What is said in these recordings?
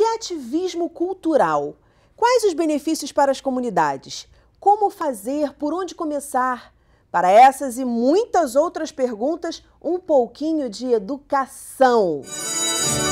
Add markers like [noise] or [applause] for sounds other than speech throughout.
que é ativismo cultural? Quais os benefícios para as comunidades? Como fazer? Por onde começar? Para essas e muitas outras perguntas, um pouquinho de educação. Música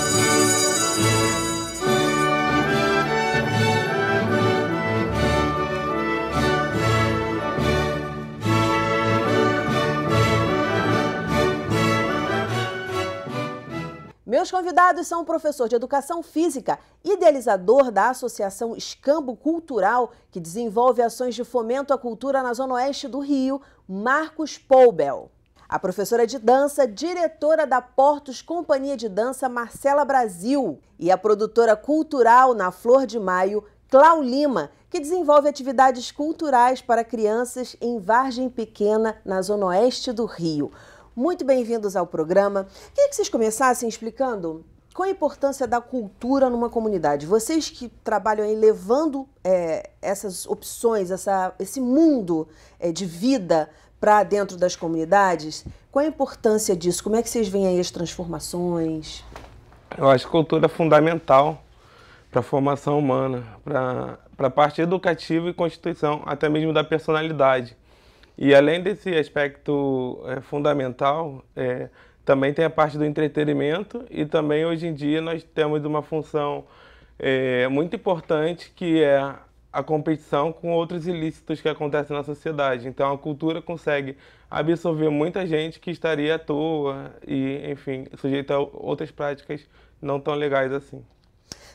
Meus convidados são o professor de Educação Física, idealizador da Associação Escambo Cultural, que desenvolve ações de fomento à cultura na Zona Oeste do Rio, Marcos Poubel. A professora de dança, diretora da Portos Companhia de Dança, Marcela Brasil. E a produtora cultural na Flor de Maio, Clau Lima, que desenvolve atividades culturais para crianças em Vargem Pequena, na Zona Oeste do Rio muito bem-vindos ao programa. Queria que vocês começassem explicando qual a importância da cultura numa comunidade. Vocês que trabalham aí levando é, essas opções, essa, esse mundo é, de vida para dentro das comunidades, qual a importância disso? Como é que vocês veem aí as transformações? Eu acho que cultura é fundamental para a formação humana, para a parte educativa e constituição, até mesmo da personalidade. E além desse aspecto é, fundamental, é, também tem a parte do entretenimento e também hoje em dia nós temos uma função é, muito importante que é a competição com outros ilícitos que acontecem na sociedade. Então a cultura consegue absorver muita gente que estaria à toa e, enfim, sujeita a outras práticas não tão legais assim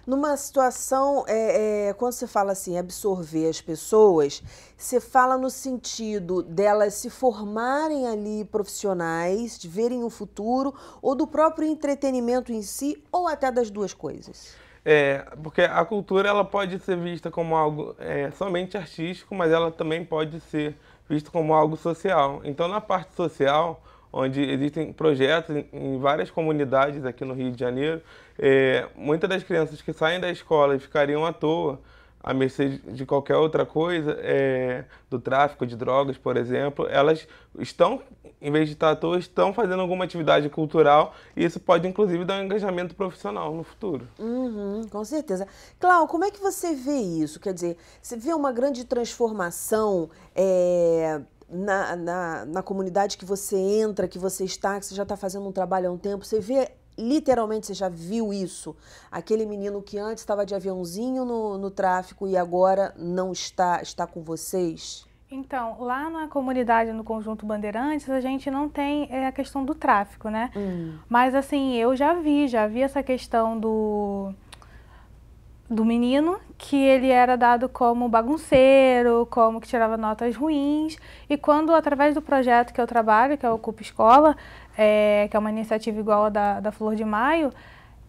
numa situação, é, é, quando se fala assim, absorver as pessoas, se fala no sentido delas se formarem ali profissionais, de verem o futuro, ou do próprio entretenimento em si, ou até das duas coisas? É, porque a cultura ela pode ser vista como algo é, somente artístico, mas ela também pode ser vista como algo social. Então, na parte social, onde existem projetos em várias comunidades aqui no Rio de Janeiro. É, muitas das crianças que saem da escola e ficariam à toa, à mercê de qualquer outra coisa, é, do tráfico de drogas, por exemplo, elas estão, em vez de estar à toa, estão fazendo alguma atividade cultural e isso pode, inclusive, dar um engajamento profissional no futuro. Uhum, com certeza. Clau, como é que você vê isso? Quer dizer, você vê uma grande transformação é, na, na, na comunidade que você entra, que você está, que você já está fazendo um trabalho há um tempo, você vê literalmente você já viu isso. Aquele menino que antes estava de aviãozinho no, no tráfico e agora não está, está com vocês? Então, lá na comunidade, no Conjunto Bandeirantes, a gente não tem é, a questão do tráfico, né? Hum. Mas, assim, eu já vi, já vi essa questão do do menino, que ele era dado como bagunceiro, como que tirava notas ruins. E quando, através do projeto que eu trabalho, que é o Cupa Escola, é, que é uma iniciativa igual a da, da Flor de Maio,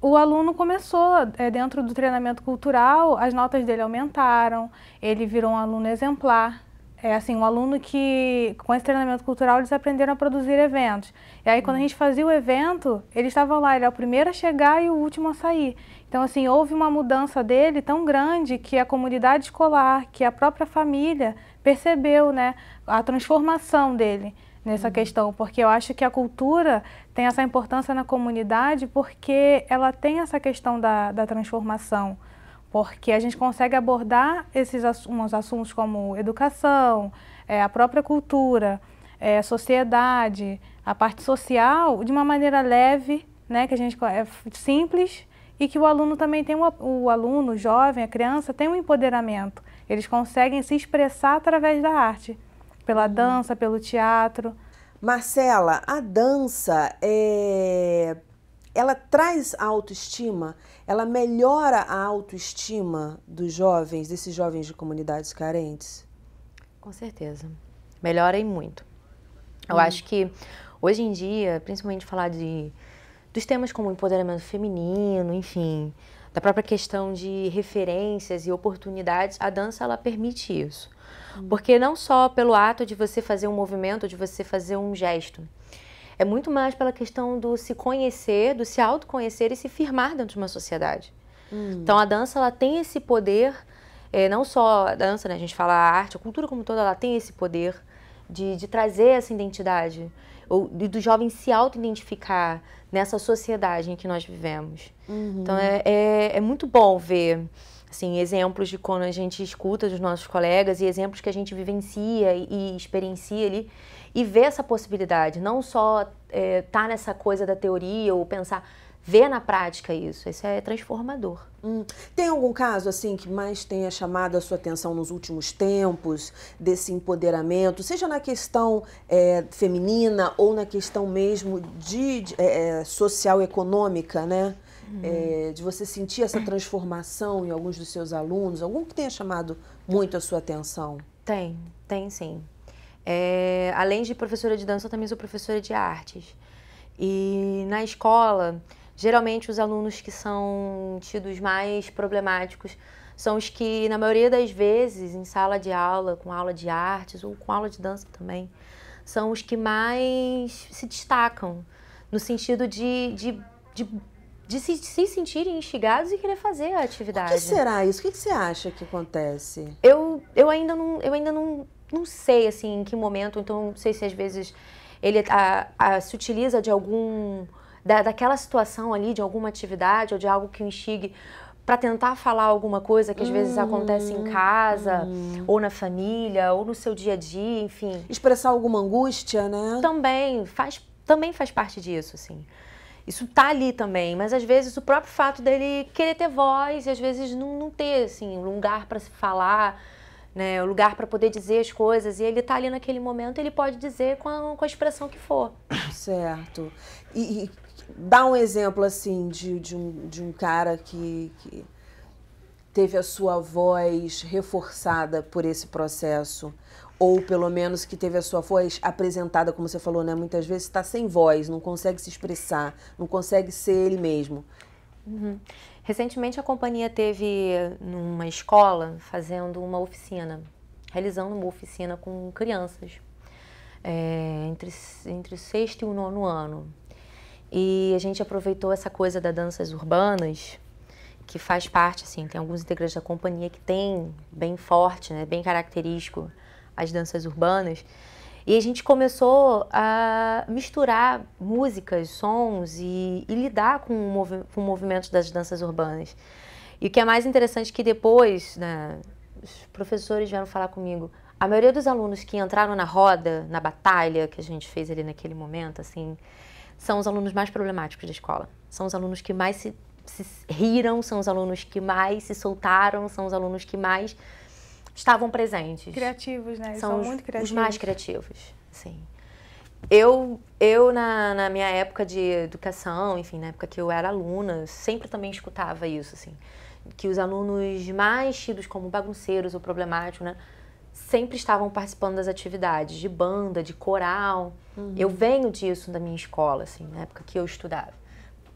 o aluno começou, é, dentro do treinamento cultural, as notas dele aumentaram, ele virou um aluno exemplar, é assim, um aluno que, com esse treinamento cultural, eles aprenderam a produzir eventos. E aí, quando a uhum. gente fazia o evento, ele estava lá, ele é o primeiro a chegar e o último a sair. Então, assim, houve uma mudança dele tão grande que a comunidade escolar, que a própria família percebeu, né, a transformação dele nessa uhum. questão, porque eu acho que a cultura tem essa importância na comunidade porque ela tem essa questão da, da transformação porque a gente consegue abordar esses uns assuntos como educação, é, a própria cultura, é, sociedade, a parte social de uma maneira leve, né, que a gente é simples e que o aluno também tem uma, o aluno, o jovem, a criança tem um empoderamento. Eles conseguem se expressar através da arte, pela dança, pelo teatro. Marcela, a dança é ela traz a autoestima, ela melhora a autoestima dos jovens, desses jovens de comunidades carentes? Com certeza. Melhora e muito. Eu hum. acho que hoje em dia, principalmente falar de dos temas como empoderamento feminino, enfim, da própria questão de referências e oportunidades, a dança ela permite isso. Hum. Porque não só pelo ato de você fazer um movimento, de você fazer um gesto, é muito mais pela questão do se conhecer, do se autoconhecer e se firmar dentro de uma sociedade. Hum. Então a dança ela tem esse poder, é, não só a dança, né, a gente fala a arte, a cultura como toda, ela tem esse poder de, de trazer essa identidade, ou do jovem se auto-identificar nessa sociedade em que nós vivemos. Uhum. Então é, é, é muito bom ver assim, exemplos de quando a gente escuta dos nossos colegas e exemplos que a gente vivencia e, experiencia ali e vê essa possibilidade, não só é, tá nessa coisa da teoria ou pensar, ver na prática isso, isso é transformador. Hum. Tem algum caso assim que mais tenha chamado a sua atenção nos últimos tempos desse empoderamento, seja na questão é, feminina ou na questão mesmo de, de é, é social econômica, né? uhum. é, de você sentir essa transformação em alguns dos seus alunos? Algum que tenha chamado muito a sua atenção? Tem, tem sim. É, além de professora de dança, eu também sou professora de artes. E na escola, geralmente os alunos que são tidos mais problemáticos são os que, na maioria das vezes, em sala de aula, com aula de artes ou com aula de dança também, são os que mais se destacam no sentido de, de, de de se, de se sentirem instigados e querer fazer a atividade. O que será isso? O que você acha que acontece? Eu, eu ainda, não, eu ainda não, não sei, assim, em que momento. Então, não sei se às vezes ele a, a, se utiliza de algum... Da, daquela situação ali, de alguma atividade ou de algo que o instigue para tentar falar alguma coisa que às hum, vezes acontece em hum, casa, hum. ou na família, ou no seu dia a dia, enfim. Expressar alguma angústia, né? Também faz, também faz parte disso, assim. Isso tá ali também, mas às vezes o próprio fato dele querer ter voz e às vezes não, não ter, assim, um lugar para se falar, né, um lugar para poder dizer as coisas. E ele tá ali naquele momento, ele pode dizer com a, com a expressão que for. Certo. E, e dá um exemplo, assim, de, de, um, de um cara que... que teve a sua voz reforçada por esse processo? ou pelo menos que teve a sua voz apresentada, como você falou, né? Muitas vezes está sem voz, não consegue se expressar, não consegue ser ele mesmo. Uhum. Recentemente a companhia teve numa escola fazendo uma oficina, realizando uma oficina com crianças é, entre entre o sexto e o nono ano. E a gente aproveitou essa coisa das danças urbanas que faz parte, assim, tem alguns integrantes da companhia que tem bem forte, né, bem característico as danças urbanas. E a gente começou a misturar músicas, sons e, e lidar com o, com o movimento das danças urbanas. E o que é mais interessante é que depois, né, os professores vieram falar comigo. A maioria dos alunos que entraram na roda, na batalha que a gente fez ali naquele momento, assim, são os alunos mais problemáticos da escola. São os alunos que mais se, se riram, são os alunos que mais se soltaram, são os alunos que mais estavam presentes. Criativos, né? Eles são, são os, muito criativos. Os mais criativos, sim. Eu, eu na, na, minha época de educação, enfim, na época que eu era aluna, sempre também escutava isso, assim, que os alunos mais tidos como bagunceiros ou problemáticos, né, sempre estavam participando das atividades de banda, de coral. Uhum. Eu venho disso da minha escola, assim, na época que eu estudava.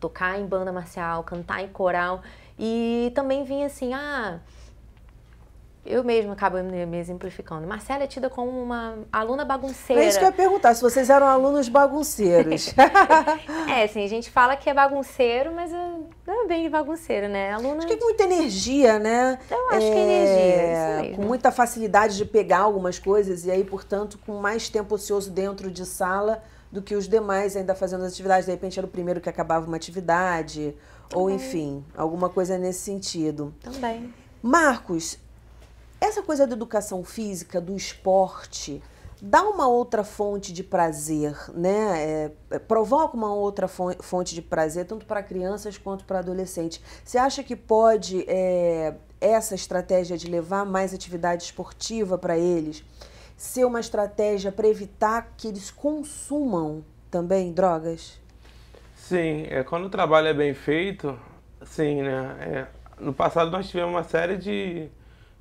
Tocar em banda marcial, cantar em coral e também vinha assim, ah, eu mesma acabo me exemplificando. Marcela é tida como uma aluna bagunceira. É isso que eu ia perguntar, se vocês eram alunos bagunceiros. [laughs] é, assim, a gente fala que é bagunceiro, mas ah, é bem bagunceiro, né? Aluna... Acho que é muita energia, né? Eu acho é... que é energia, é é, Com muita facilidade de pegar algumas coisas e aí, portanto, com mais tempo ocioso dentro de sala do que os demais ainda fazendo as atividades. De repente era o primeiro que acabava uma atividade, ou enfim, alguma coisa nesse sentido. Também. Marcos, essa coisa da educação física, do esporte, dá uma outra fonte de prazer, né? É, é provoca uma outra fonte de prazer, tanto para crianças quanto para adolescentes. Você acha que pode é, essa estratégia de levar mais atividade esportiva para eles ser uma estratégia para evitar que eles consumam também drogas? Sim, é, quando o trabalho é bem feito, sim, né? É, no passado nós tivemos uma série de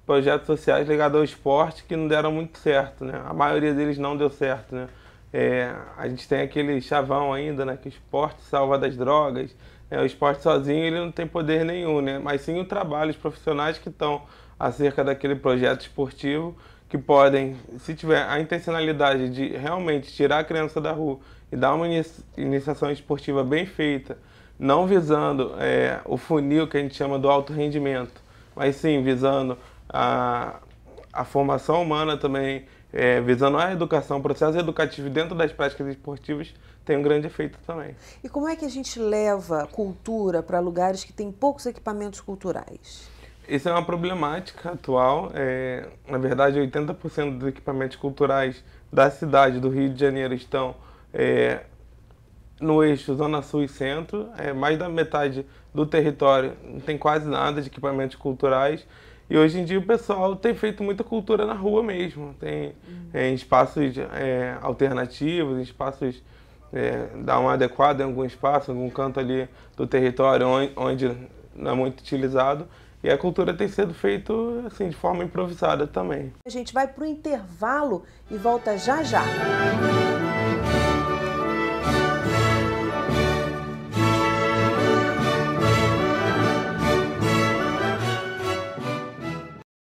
projetos sociais ligados ao esporte que não deram muito certo, né? A maioria deles não deu certo, né? É, a gente tem aquele chavão ainda, né? Que o esporte salva das drogas. é O esporte sozinho ele não tem poder nenhum, né? Mas sim o trabalho, os profissionais que estão acerca daquele projeto esportivo que podem, se tiver a intencionalidade de realmente tirar a criança da rua e dar uma iniciação esportiva bem feita, não visando é, o funil que a gente chama do alto rendimento, mas sim visando a, a formação humana também, é, visando a educação, o processo educativo dentro das práticas esportivas tem um grande efeito também. E como é que a gente leva cultura para lugares que têm poucos equipamentos culturais? Isso é uma problemática atual. É, na verdade, 80% dos equipamentos culturais da cidade do Rio de Janeiro estão é, no eixo Zona Sul e Centro. É, mais da metade do território não tem quase nada de equipamentos culturais. E hoje em dia o pessoal tem feito muita cultura na rua mesmo. Tem uhum. é, espaços é, alternativos, espaços. É, dar uma adequada em algum espaço, em algum canto ali do território onde, onde não é muito utilizado. E a cultura tem sido feita assim, de forma improvisada também. A gente vai para o intervalo e volta já já.